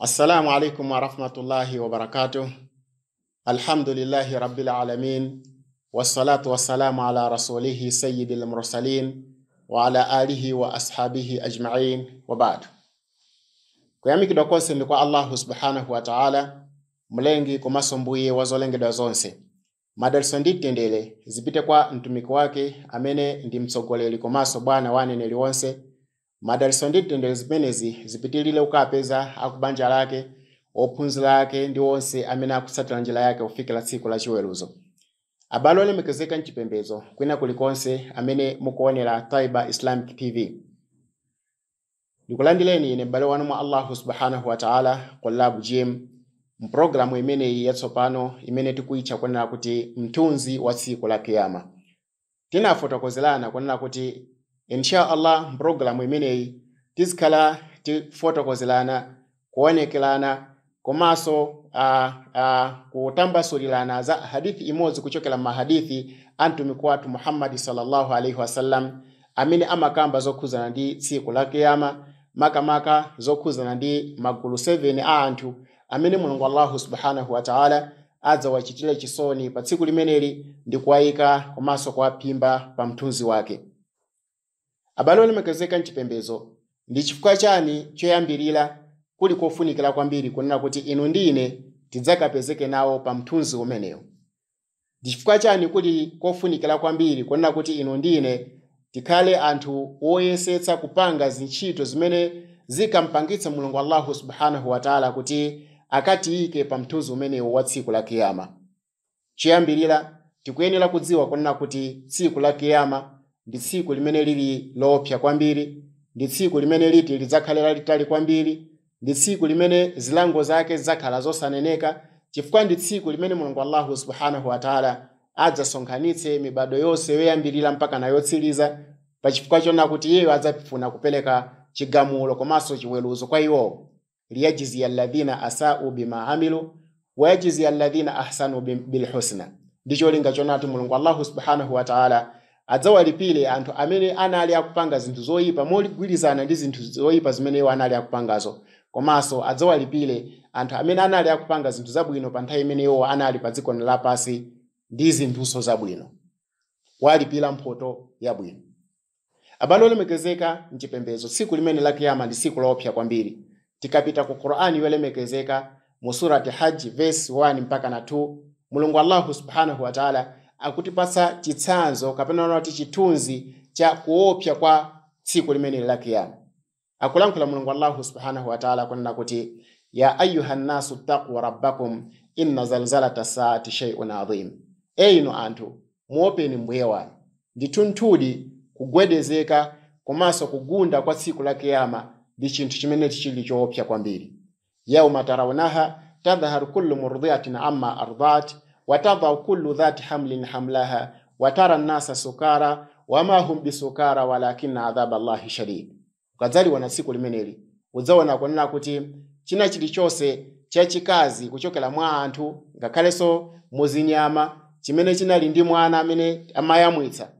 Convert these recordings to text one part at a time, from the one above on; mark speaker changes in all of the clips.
Speaker 1: Assalamu alaikum warahmatullahi wabarakatuh. Alhamdulillahi rabbil alamin wassalatu wassalamu ala rasulihi sayyidil mursalin wa ala alihi wa ashabihi ajma'in wa ba'du. kuyami kidokose ndi kwa Allahu subhanahu wa ta'ala mlengi kumasombuye wazolengedwa zonse madaliso nditendele zipite kwa mtumiki wake amene ndi mtsogoleri maso bwana waneneli wonse madaliso ndi ndende zimenezi zipitilire ukapeza aku banja lake ophunzira ake ndi onse amene akutsatira njira yake kufikira tsiku la chiweruzo abale olemekezeka m'chipembezo kwina kulikonse amene mukuonera taiba islamic tv ndikulandireni ine m'bale wanu mwa allahu subhanahu wataala kulabu gm mpulogalamu imeneyi yatsopano imene tikuitcha konena kuti mthunzi wa tsiku la kiyama tinafotokozelana konena kuti inshallah mpulogalamu imeneyi tizikhala tifotokozerana kuonekelana komanso uh, kutambasulilana za hadithi imodzi kuchokera mahadithi a mtumiki wathu muhammadi sallallahu alaihi wasallam amene amakamba zokhuzana ndi tsiku la kiyama makamaka zokhuzana ndi magulu 7 a anthu amene mulungu allahu subhanahu wataala adzawachitira chisoni pa tsiku limeneli ndi kuwayika komanso kuwaphimba pa mthunzi wake abale olemekezeka m'chipembezo ndi chifukwa chani choyambirira kuli kofunikira kwambiri kunena kuti inu ndine tidzakapezeke nawo pa mthunzi umenewu ndi chifukwa chani kuli kofunikira kwambiri kunena kuti inu ndine tikhale anthu woyesetsa kupanga zintchito zimene zikampangitsa mulungu allahu subhanahu wataala kuti akatiyike pa mthunzi umenewu wa tsiku la kiyama choyambirira tikuyenera kudziwa kunena kuti tsiku la kiyama ndi tsiku limene lili lopsa kwambiri ndi tsiku limene liti lidzakhalera litali kwambiri ndi tsiku limene zilango zake zidzakhala zosaneneka chifukwa ndi tsiku limene mulungu allahu subhanahu wataala adzasonkhanitse mibado yonse yoyambirira mpaka nayotsiriza pachifukwa chona kuti iyeyo adzafuna kupereka chigamulo komanso chiweluzo kwa iwowo liyajiziya alladhina asau bima amilu wayajiziya alladhina ahsanu bilhusna ndicho linga chonati mulungu allahu subhanahu wataala adzawalipire anthu amene anali akupanga zinthu zoyipa moligwirizana ndi zinthu zoyipa zimene iwo anali akupangazo komanso adzawalipire anthu amene anali akupanga zinthu zabwino pa nthawi imene iwo anali pa dziko lapasi ndi zinthuso zabwino walipira mphoto yabwino abale olemekezeka mchipembedzo tsiku limene la kiyama ndi tsiku laopsa kwambiri tikapita ku qur'ani yolemekezeka mu surati hajj vesi 1 mpaka na 2 mulungu allahu subhanahu wataala akutipasa chitsanzo kapena nati chitunzi cha kuopsa kwa tsiku limeneli la kiyama akulankhula mulungu allahu subhanahu wataala akunena kuti ya ayuha nnasu ttaquu rabbakum inna zalzalata saati shaiun adhim eino anthu muopeni mbuye wanu ndithunthudi kugwedezeka komanso kugunda kwa tsiku la kiyama ndi chinthu chimene chili choopsa kwambiri yauma tarawunaha tadhaharu kullu murdiatin amma ardat watadhau kullu dhati hamlin hamlaha watara nnasa sukara wama hum bisukara walakina adhaba llahi shadid ukadzaliwa wana siku limeneli udzaona kunena kuti china chilichonse chachikazi kuchokela mwa anthu ngakaleso muzinyama chimene chinali ndi mwana amene amayamwitsa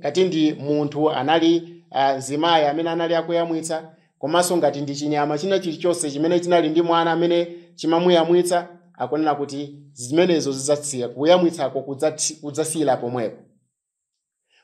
Speaker 1: ngati ndi munthu anali uh, mzimayi amene anali akuyamwitsa komanso ngati ndi chinyama china chilichonse chimene chinali ndi mwana amene chimamuyamwitsa akunena kuti zimenezo zizatsiya kuyamwitsako kudzasiyira pomwepo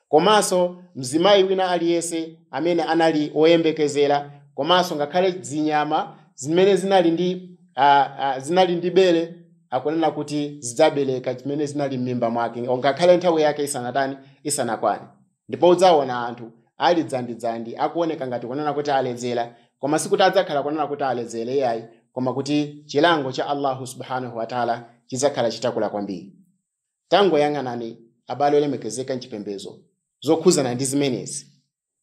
Speaker 1: komanso mzimayi wina aliyense amene anali woyembekezera komanso ngakhale zinyama zimene zinali ndi uh, uh, zinali ndi bere akunena kuti zidzabereka zimene zinali m'mimba mwake ngakhale nthawi yake isanatani isanakwane ndipo udzaona anthu ali dzandidzandi akuoneka ngati kunena kuti aledzera koma sikuti adzakhala kunena kuti aledzere yayi. koma kuti chilango cha allahu subhanahu wataala chizakhala chitakula kwambiri tangoyang'anani abale olemekezeka mchipembezo zokhuzana ndi zimenezi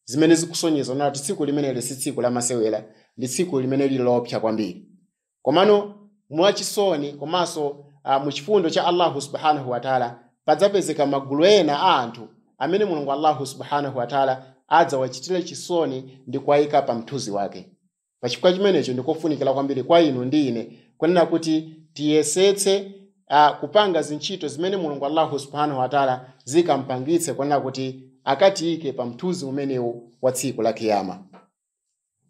Speaker 1: zimene zikusonyeza nati tsiku limeneli si tsiku lamasewera ndi tsiku limene lili lopsa kwambiri komano mwachisoni komanso uh, muchifundo cha allahu subhanahu wataala padzapezeka magulu ena a anthu amene mulungu allahu subhanahu wataala adzawachitire chisoni ndi kuwayika pa mthuzi wake pachifukwa chimene icho ndikofunikira kwambiri kwa inu ndine ine kunena kuti tiyesetse uh, kupanga zintchito zimene mulungu allahu subhanahu wataala zikampangitse kunena kuti akatiyike pa mthunzi umenewu wa tsiku la kiyama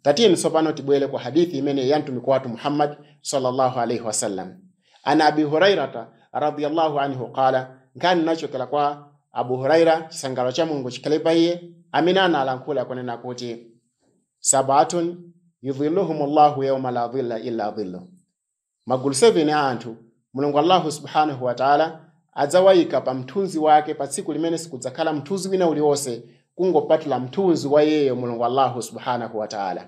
Speaker 1: tatiyeni tsopano tibwere kwa hadithi imene ya mtumiki wathu muhammad sallallahu alaihi wasallam ana abi hurairata radiyallahu anhu qala nkhani nachokera kwa abu huraira chisangalo cha mulungu chikhale pa iye amene analankhula kunena kuti sabatun yudhilluhum llahu yauma la dhilla illa dhilluh magulusevi ni anthu mulungu allahu subhanahu wataala adzawayika pa mthunzi wake pa tsiku limene sikudzakhala mthunzi wina uliwonse kungopatula mthunzi wa yeyo mulungu allahu subhanahu wataala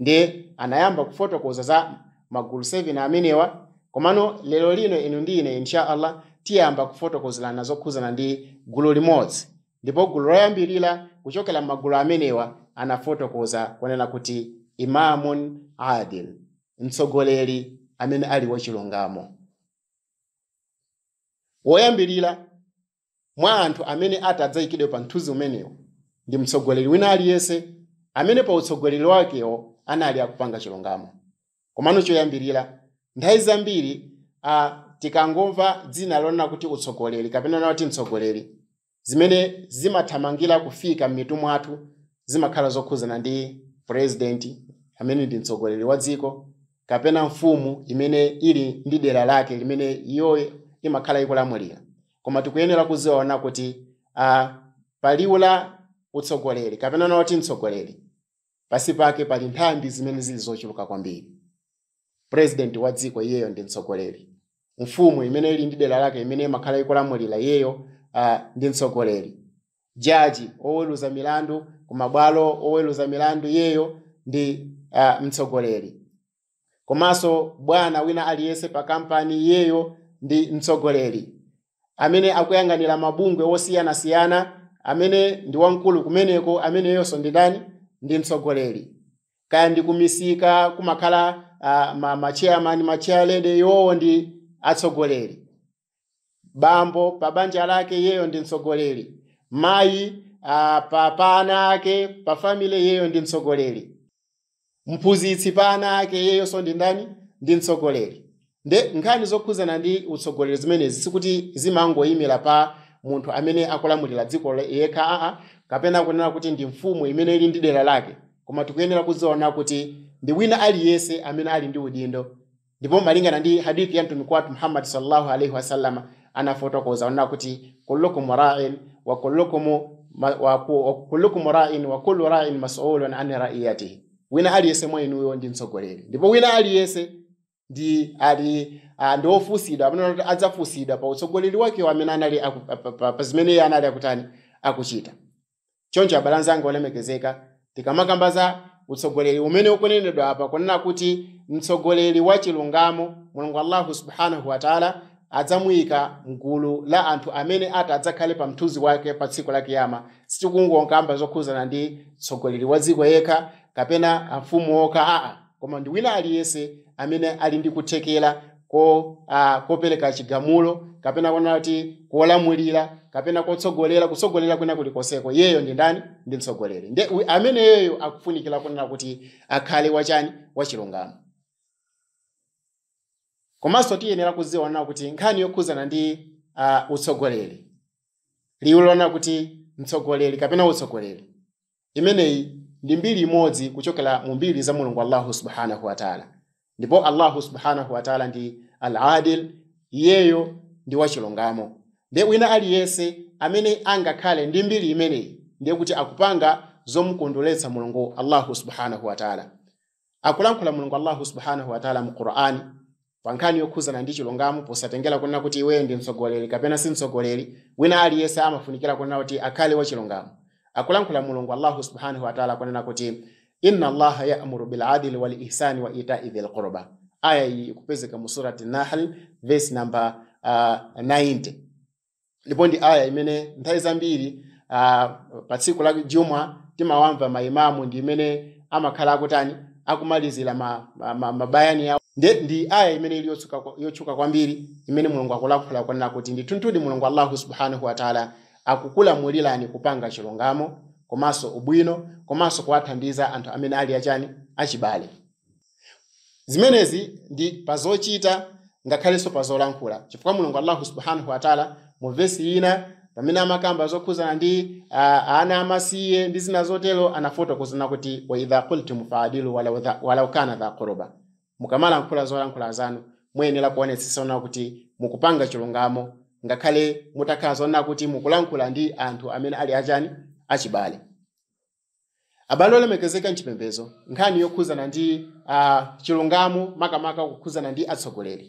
Speaker 1: ndiye anayamba kufotokoza za magulu 7 amenewa komano lero lino inu ndine insha allah tiyamba kufotokozelana zokhuzana ndi gulu limodzi ndipo gulu loyambirira kuchokera m'magulu amenewa anafotokoza kunena kuti imamun adil mtsogoleri amene ali wachilungamo woyambirira mwa anthu amene atadzayikidwe pa mthunzi umenewo ndi mtsogoleri wina aliyense amene pa utsogoleri wakewo anali akupanga chilungamo komano choyambirira nthawi zambiri a tikangomva dzina lonena kuti utsogoleri kapena nawati mtsogoleri zimene zimathamangira kufika m'mitu mwathu zimakhala zokhuzana ndi president amene ndi mtsogoleri wa dziko kapena mfumu imene ili ndi dera lake limene iyoyo imakhala ikulamulira koma tikuyenera kuziona kuti uh, paliwu la utsogoleri kapena noti mtsogoleri pasi pake pali nthambi zimene zili zochuluka kwambiri president wa dziko iyeyo ndi mtsogoleri mfumu imene ili ndi dera lake imene imakhala ikulamulira iyeyo uh, ndi mtsogoleri jaji oweluza milandu kumabwalo bwalo oweluza milandu yeyo ndi uh, mtsogoleri komanso bwana wina aliyense pa kampani yeyo ndi mtsogoleri amene akuyang'anira mabungwe osiyanasiyana amene ndi wamkulu kumeneko amene ndi ndidani ndi mtsogoleri kaya kumisika kumakhala uh, machairman machairlady yowo ndi atsogoleri bambo pa banja lake yeyo ndi mtsogoleri mai ah, pa, pa ana ake pa family yeyo ndi mtsogoleri mphunzitsi pa ana ake yeyonso ndi ndani ndi mtsogoleri nde nkhani zokhuzana ndi utsogoleri zimenezi sikuti zimangoyimira pa munthu amene akulamulira dziko yekha aa kapena kunena kuti ndi mfumu imene ili ndi dera lake koma tikuyenera kuziona kuti ndi wina aliyense amene ali ndi udindo ndipo malingana ndi hadithi ya mtumiki wathu muhammadi sallallahu alaihi wasallama anafotokoza onena kuti kullukum ra'in wa kullukum wa ra'in wa kullu ra'in mas'ulun an ra'iyatihi wina ali aliyese mwene uyo ndi mtsogoleri ndipo wina ali yese ndi ali ndi ofusidwa amene adzafusidwa pa utsogoleri wake amene anali pa zimene iye anali akutani akuchita choncho abalanza anga olemekezeka tikamakamba za utsogoleri umene ukunenedwa apa kunena kuti mtsogoleri wa chilungamo mulungu allahu subhanahu wa ta'ala adzamuyika mgulu la anthu amene ati adzakhale pa mthunzi wake pa tsiku la kiyama sitikungoonkamba zokhuzana ndi mtsogoleri wa dziko yekha kapena amfumu okha aa koma ndi wina aliyense amene ali ndi kuthekera ko kopereka chigamulo kapena kunati kolamulira kapena kotsogolera kutsogolera kwina kulikoseko yeyo ndi ndani ndi mtsogoleri amene yeyo akufunikira kunena kuti akhale wachani wachilungamo komanso tiyenera kuziona kuti nkhani yokhuzana ndi uh, utsogoleri liwu lona kuti mtsogoleri kapena utsogoleri imeneyi ndi mbiri imodzi kuchokera mu mbiri za mulungu allahu subhanahu wataala ndipo allahu subhanahu wataala ndi al-adil iyeyo ndi wachilungamo ndiye wina aliyense amene angakhale ndi mbiri imeneyi ndiye kuti akupanga zomukondweretsa mulungu allahu subhanahu wataala akulankhula mulungu allahu subhanahu wataala mu qur'ani pankani yokhuza na ndi chilungamo posatengera kunena kuti iweyo ndi mtsogoleri kapena si mtsogoleri wina aliyense amafunikira kunena kuti akhale wachilungamo akulankhula mulungu allahu subhanahu wataala akunena kuti inna allaha yamuru biladili ihsani wa itai dhil qurba aya iyi ikupezeka mu surati nahl verse number uh, ah, 90 ndipo ndi aya imene nthawi zambiri uh, pa tsiku la juma timawamva maimamu ndi imene amakhala akutani akumalizira mabayani ma, ma, ma, ma ndi aya imene yotchuka kwambiri imene mulungu akulaphula kwanena kuti ndithuntudi mulungu allahu subhanahu wataala akukulamulirani kupanga chilungamo komanso ubwino komanso kuwathandiza anthu amene ali achani achibale zimenezi ndi pazochita ngakhalenso pazolankhula chifukwa mulungu allahu subhanahu wataala mu vesi ina pamene amakamba zokhuzana ndi ana amasiye ndi zina anafoto anafotokozana kuti waidha kultum faadilu walau kana dha quruba mukamala nkhula zolankhula zanu muyenera kuonetsesana kuti mukupanga chilungamo ngakhale mutakhala zoona kuti mukulankhula ndi anthu amene ali achani achibale abale olemekezeka mchipembezo nkhani yokhuzana ndi uh, chilungamo makamaka kukhuzana ndi atsogoleri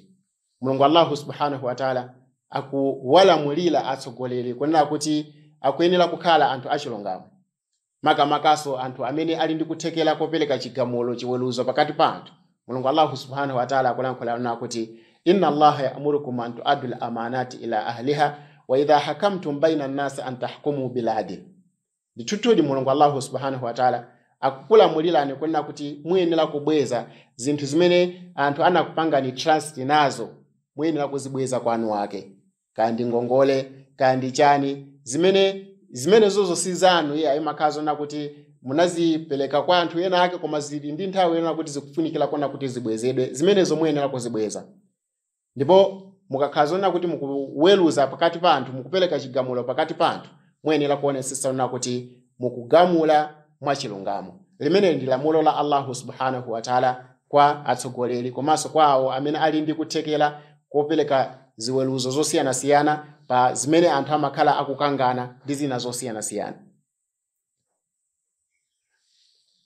Speaker 1: mulungu allahu subhanahu wataala akuwalamulira atsogoleri kunena kuti akuyenera kukhala anthu achilungamo makamakaso anthu amene ali ndi kuthekera kopereka chigamulo chiweruzo pakati pa anthu mulungu allahu subhanahu wataala akulankolana kuti inna allaha ya'murukum an tuaddu al-amanati ila ahliha wa idha hakamtum bayna an-nasi an tahkumu bil adl mulungu allahu subhanahu wataala akukulamulirani kunena kuti muyenera kubweza zinthu zimene anthu anakupangani trust nazo muyenera kuzibweza kwa anu kandi ngongole kandi chani zimene zimenezo zosiza anu iye ayimakhala zona kuti munazipeleka kwa anthu ena ake koma zili ndi nthawi yenera kuti zikufunikira kona kuti zibwezedwe zimenezo muyenera kuzibweza ndipo mukakhala kuti mukuweluza pakati pa anthu mukupeleka chigamulo pakati pa anthu muyenera kuonesesana kuti mukugamula mwachilungamo limene ndi lamulo la allahu subhanahu wataala kwa atsogoleri komanso kwa awo amene ali ndi kuthekera kopereka ziweluzo zosiyanasiyana pa zimene anthu amakhala akukangana ndi zina zosiyanasiyana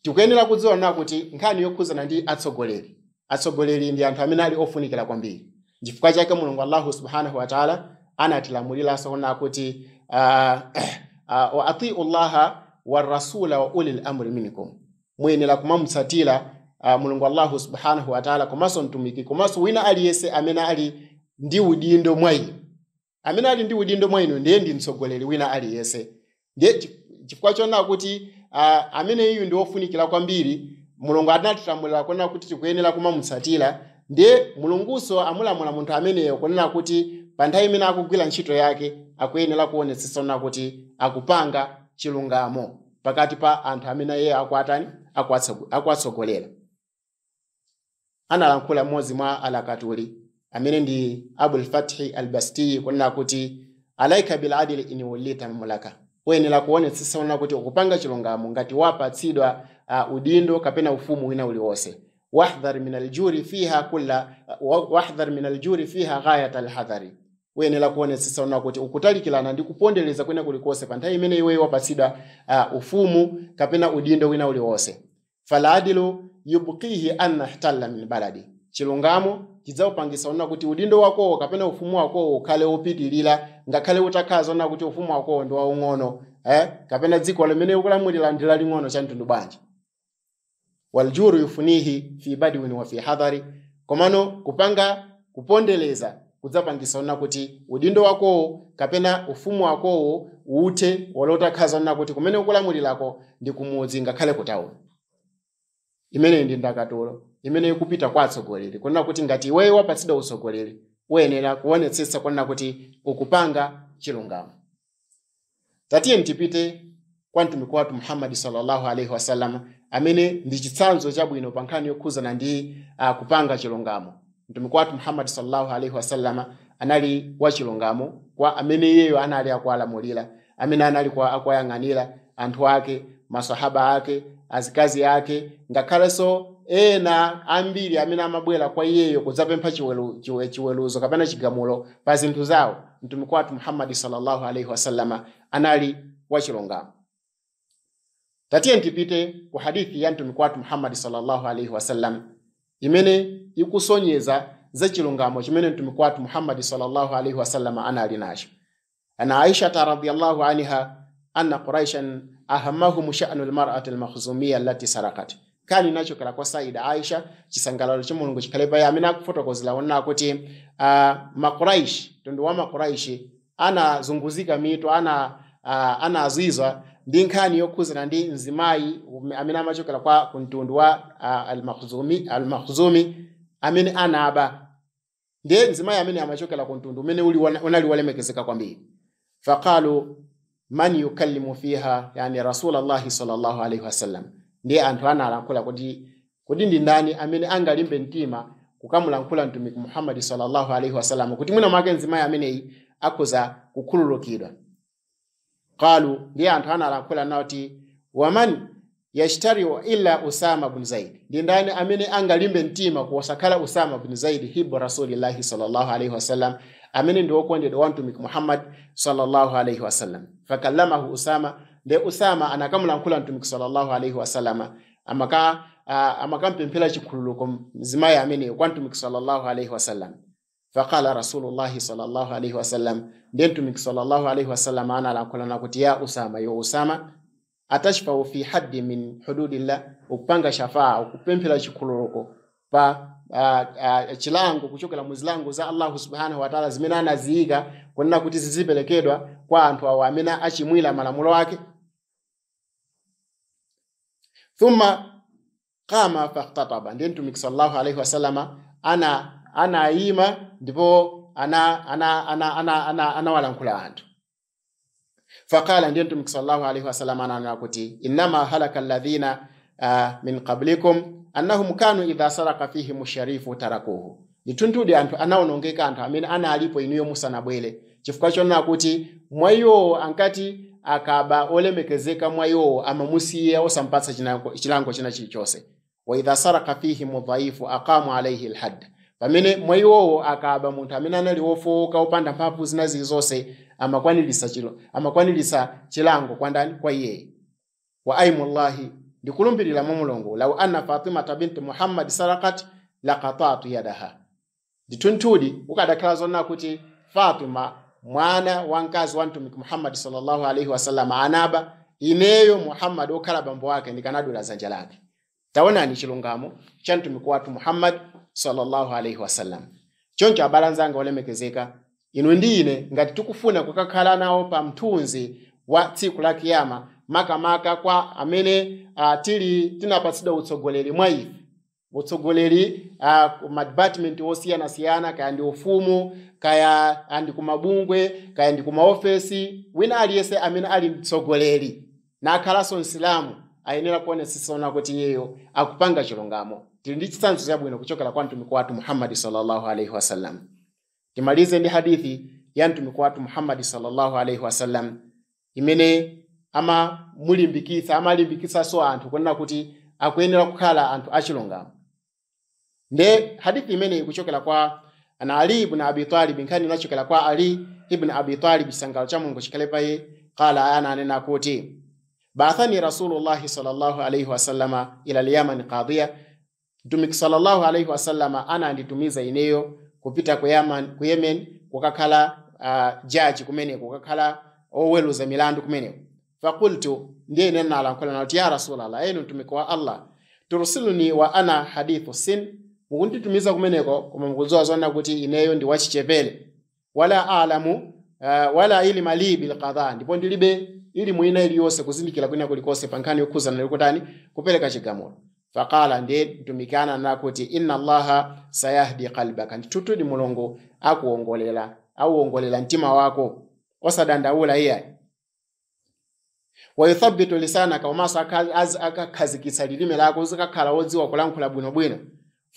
Speaker 1: tikuyenera kudziwanira kuti nkhani yokhuzana ndi atsogoleri atsogoleri ndi anthu amene ali ofunikira kwambiri chifukwa chake mulungu allahu subhanahu wataala anatilamuliranso kuna kuti uh, uh, wa atiu llaha warasula wa uli lamri minkum muyenera kumamutsatira uh, ah, mulungu allahu subhanahu wataala komanso mtumiki komanso wina aliyense amene ali ndi udindo mwa inu amene ali ndi udindo mwa inu ndiye ndi mtsogoleri wina aliyense ndiye chifukwa chonena kuti uh, ah, amene iyu ndiofunikira kwambiri mulungu atinatitamulira kunena kuti tikuyenera kumamutsatira ndiye mulunguso amulamula munthu ameneyo kunena kuti pa nthawi imene akugwira ntchito yake akuyenera kuonetsesana kuti akupanga chilungamo pakati pa anthu amene iye akwatani akuwatsogolera analankhula mmodzi mwa alakatuli amene ndi abulfathi albastiyi kunena kuti alaika biladili ini wulita mamulaka woyenera kuonetsetsa onena kuti ukupanga chilungamo ngati wapatsidwa uh, udindo kapena ufumu wina uliwonse wahdhar min aljuri fiha kulla wahdhar min aljuri fiha ghayata alhadhari uyenera kuonetsetsa onena kuti ukutalikirana ndi kupondereza kwina kulikonse pa nthawi imene iweyo wapatsidwa uh, ufumu kapena udindo wina uliwonse faladilu yubqihi anna htalla min baladi chilungamo chidzakupangisa ona kuti udindo wakowo kapena ufumu wakowo ukhale wopitirira ngakhale utakhaza ona kuti ufumu wakowo ndi waung'ono eh? kapena dziko limene ukulamulira ndi laling'ono chamtundu bwanji waljuru yufunihi fi badwin wa fi hadhari komano kupanga kupondeleza kudzapangisa ona kuti udindo wakowo kapena ufumu wakowo uthe walotakhaza ona kuti kumene ukulamulirako ndi kumudzi ngakhale kutawo imeneyi ndi ndakatulo imene ikupita kwa atsogoleri kunena kuti ngati iweyo wapatsidwa utsogoleri uyenera kuonetsetsa kunena kuti ukupanga chilungamo tatiye ntipite kwa mtumiki wathu muhammadi sallallahu alaihi wasallam amene ndi chitsanzo chabwino pa nkhani yokhuzana ndi uh, kupanga chilungamo mtumiki wathu muhammadi sallallahu alaihi wasallam anali wa chilungamo kwa amene iyeyo anali akualamulira amene anali akuyang'anira anthu ake masahaba ake azikazi ake ngakhalenso ena ambiri amene amabwera kwa iyeyo kudzapempha chiweluzo kapena chigamulo pa zinthu zawo mtumiki wathu muhammadi sallallahu alaihi wasallama anali wachilungamo tatiye ntipite ku hadithi ya mtumiki wathu muhammadi sallallahu alaihi wasallam imene ikusonyeza za chilungamo chimene mtumiki wathu muhammadi sallallahu alaihi wasallama anali nacho ana aishata radiyallahu anha anna quraishan ahamahum sha'nu lmarati lmakhzumiya allati sarakati kali nachokala kwa saida aisha chisangalalo cha mulungu chikhalepa amene akufotokozera onena kuti uh, makuraishi tundu wa makuraishi anazunguzika mitu ana uh, ah, anazizwa ndi nkhani yokhuzana ndi mzimayi amene amachokera kwa kuntundu wa uh, almakhzumi almakhzumi amene anaba ndiye mzimayi amene amachokera kuntundu umene uli unali walemekezeka kwambiri faqalu man yukallimu fiha yani rasulallahi sallallahu alaihi wasallam ndiye anthu ana analankhula kuti kuti ndi ndani amene angalimbe mtima kukamulankhula mtumiki muhammadi sallallahu alaihi wasallam kuti mwina mwake mzimayi ameneyi akhuza kukhululukidwa qalu ndiye anthu analankhula nawo ti waman yashtariu illa usama bnu zaidi ndi ndani amene angalimbe mtima kuwasakhala usama bnu zaidi hibu rasulillahi sallallahu alaihi wasallam amene ndi wokondedwa wa mtumiki muhammad sallallahu alaihi wasallam fakallamahu usama nde usama anakamula nkulantumiki sallallahu alaihi wasallama amaka uh, amaka amakampempela chikhululuko mzimayi ameneyo kwa ntumiki sallallahu alaihi wasallam faqala rasulullahi sallallahu alaihi wasallam nde ntumiki sallallahu alaihi wasallam ana alankhulana kuti ya usama yo usama atashfau fi haddi min hududillah okupanga shafaa okupemphera chikhululuko pa uh, uh, chilango kuchokela muzilango za allahu subhanahu wataala zimene anaziyika kunena kuti zizipelekedwa kwa anthu awo amene achimwila malamulo ake Thumma qama faktataba, ndiye Mtumiki sallallahu alayhi wasallama ana ana anayima ndipo ana ana ana ana ana ana wala nkula anthu faqala ndiye mtumiki sallallahu alayhi wasallama ana nakuti innama halaka alladhina uh, min qablikum annahum kanu idha saraka fihi musharifu tarakuhu litunthudi anthu anawonongeka anthu amene alipo inuyo musanabwere chifukwa chonena kuti mwa iwowo ankati akaba olemekezeka mwa amamusiya osampatsa chilango china chilichonse waidha saraka fihi mudhaifu aqamu alaihi lhadda pamene mwa akaba munthu amene anali wofowoka opanda mphamvu zina zilizonse amakwanilisa chilo amakwanilisa chilango kwa ndani kwa iyeyi wa aimullahi ndikulumbirira mwa mulungu lau anna fatimata binti muhammadi sarakat lakatatu yadaha ndithunthudi ukadakhala zonena kuti fatima mwana wankazi wantumiki muhammadi sallallahu alaihi wasallam anaba ineyo muhammadi okhala bambo wake ndikanadula zanja lake taonani chilungamo cha mtumiki wathu muhammadi sallallahu alaihi wasallam choncho abala nzanga olemekezeka inu ndine ngati tikufuna kukakhala nawo pa mthunzi wa tsiku la kiyama makamaka kwa amene uh, tili tinapatsidwa utsogoleri mwa ife utsogoleri uh, ah, madipatimenti osiyanasiyana kaya ndi ufumu kaya andi ah, kumabungwe kaya ndi kumaofesi wina aliyese amene ali mtsogoleri nakhalanso msilamu ayenera kuonetsesana kuti yeyo akupanga chilungamo tili ndi chitsanzo chabwino kuchokera kwa mtumiki watu muhammadi sallallahu alaihi wasallam timalize ndi hadithi ya mtumiki watu muhammadi sallallahu alaihi wasallam imene amamulimbikitsa amalimbikitsaso anthu kunena kuti akuyenera kukhala anthu achilungamo nde hadithi imene ikuchokera kwa ana ali ibn abi talib nkhani inachokera kwa ali ibn abi talib chisangalo cha mulungu chikhale paye qala ana anena kuti bathani rasulullah sallallahu alaihi wasallama ila lyamani qadhiya mtumiki sallallahu alaihi wasallama ana anditumiza ineyo kupita ku yaman ku yemen kukakhala uh, jaji kumeneko kukakhala oweluza milandu kumeneko fakultu ndiye ine nalankhulana kuti ya rasulallah enu mtumiki wa allah tursiluni wa ana hadithu sin mukunditumiza kumeneko koma mukudziwa zona kuti ineyo ndi wachichepere wala alamu uh, wala ilima li bilqadha ndipo ndilibe ili ina iliyonse kuzindikira kwina kulikonse pa nkhani yokhuzana likutani kupereka chigamulo faqala ndiye mtumikana anakuti inna allaha sayahdi qalbaka ndithuthudi mulungu akuwongolera auwongolera mtima wako osadandaula iyayi wayuthabitu lisanaka omaso akakhazikitsa lilime lako uzikakhala wodziwa kulankhula bwinobwino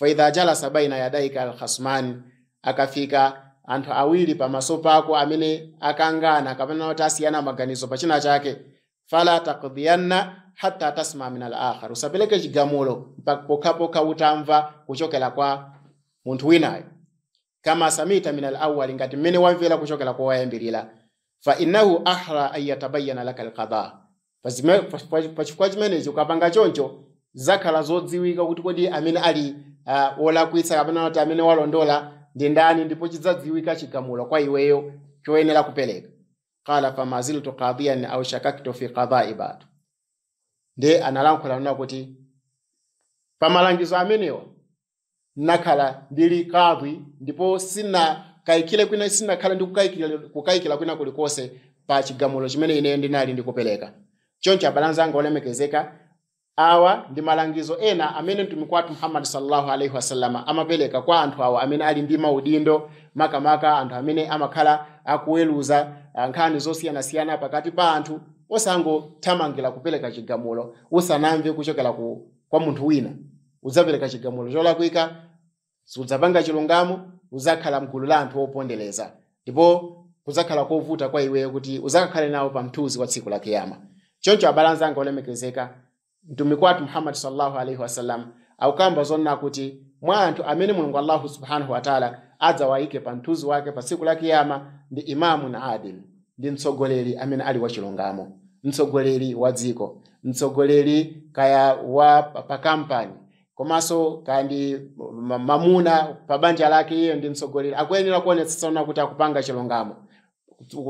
Speaker 1: faidha jalasa baina yadaika alkhasmani, akafika anthu awiri pamaso pako amene akangana kapena kuti maganizo pachina chake fala takdhiyanna hatta tasma min alakhar usapereke chigamulo pokhapokha utamva kuchokela kwa munthu winayo kama samita min alawali ngati mmene wamvera kuchokela kwa wayambirira fa innahu ahra an yatabayana laka alqada pachifukwa chimenechi ukapanga choncho zakhala zodziwika kuti kodi amene ali uh, wolakwitsa kapena kuti amene walondola ndi ndani ndipo chidzadziwika chigamulo kwa iweyo choyenera kupeleka qala famaziltu qadiyan au shakaktu fi qadai bado ndi analankhula nuna kuti pamalangizo amenewa nakhala ndili kadhi ndipo sinakaikile kwina sinakhala ndi kukaikila kwina kulikose pa chigamulo chimene ine ndinali ndikupereka choncho abale anzanga olemekezeka awa ndi malangizo ena amene mtumiki muhammad sallallahu alaihi wasallama amapereka kwa anthu awa amene ali ndi maudindo makamaka anthu amene amakhala akuweluza nkhani zosiyanasiyana pakati pa anthu osangothamangira kupeleka chigamulo usanamve kuchokera ku, kwa munthu wina udzapeleka chigamulo cholakwika sudzapanga chilungamo udzakhala mgulu la anthu opondeleza ndipo kuzakhala kovuta kwa iweyo kuti uzakakhale nawo pa mthunzi wa tsiku la kiyama choncho abalanza anga olemekezeka mtumiki muhammad sallallahu alaihi wasallam akukamba zonna kuti mwa anthu amene mulungu allahu subhanahu wataala adzawayike pa mthuzi wake pa siku la kiyama ndi na adil ndi mtsogoleri amene ali wachilungamo mtsogoleri wa dziko mtsogoleri kaya wa pa kampani komanso kaya ndi mamuna pa banja lake iyo ndi mtsogoleri akuyenera kuonetsetsa kuti akupanga chilungamo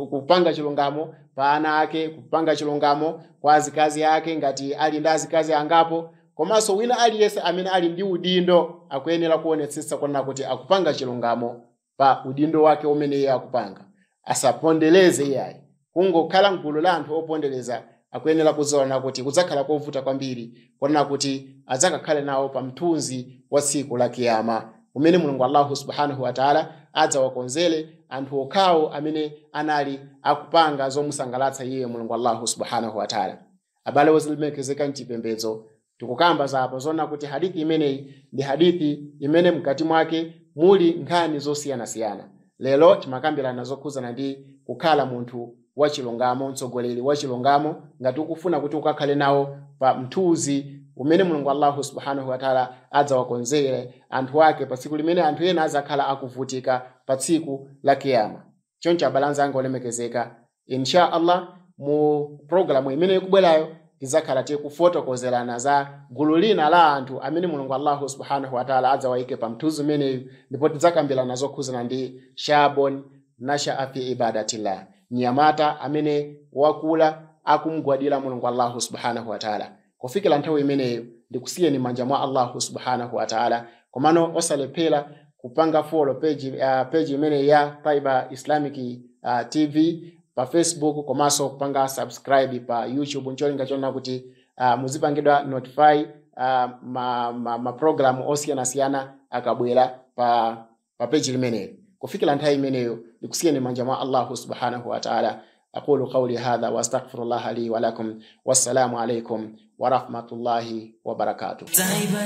Speaker 1: kupanga chilungamo pa ake kupanga chilungamo kwa azikazi ake ngati ali ndi azikazi angapo komanso wina aliyense amene ali ndi udindo akuyenera kuonetsetsa kwanena kuti akupanga chilungamo pa udindo wake umene iye akupanga asapondeleze iyayi kungokhala mgulu la anthu opondeleza akuyenera kuziona kuti kudzakhala kovuta kwambiri kwanena kuti adzakakhale nawo pa mthunzi wa tsiku la kiyama umene mulungu allahu subhanahu wataala adzawakonzele anthu okhawo amene anali akupanga zomusangalatsa iye mulungu allahu subhanahu wataala abale wozilemekezeka mchipembedzo tikukamba zapo zona kuti hadithi imeneyi ndi hadithi imene mkati mwake muli nkhani zosiyanasiyana lero timakambirana zokhuzana ndi kukhala munthu wachilungamo mtsogoleri wachilungamo ngati ukufuna kuti ukakhale nawo pa mthunzi umene mulungu allahu subhanahu wataala adzawakonzere anthu ake pa tsiku limene anthu ena adzakhala akuvutika pa tsiku la kiyama choncho abalanzi anga olemekezeka insha allah mu programu imene ikubwerayo tizakhala kufotokozerana za gulu lina la anthu amene mulungu allahu subhanahu wataala adzawayike pa mthunzi umeneyu ndipo tidzakambirana zokhuzana ndi shabon nashaa fi ibadatillah mnyamata amene wakula akumgwadira mulungu allahu subhanahu wataala kufikira nthawi imeneyo ndikusiyeni manja mwa allahu subhanahu wataala komano osalephera kupanga follow page, uh, page mene ya Fiber Islamic uh, TV pa Facebook komanso kupanga subscribe pa YouTube ncholinga chona kuti uh, muzipangidwa notify uh, ma, ma, ma program osiyanasiyana akabwera pa, pa page limeneli kufikira nthawi imeneyo ndikusiyeni manja mwa Allahu subhanahu wa ta'ala أقول قولي هذا وأستغفر الله لي ولكم والسلام عليكم ورحمة الله وبركاته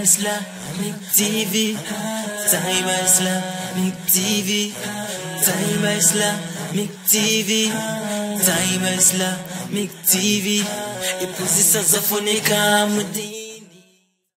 Speaker 1: إسلامك تي في إسلامك تي في إسلامك تي في إسلامك تي في إبوزي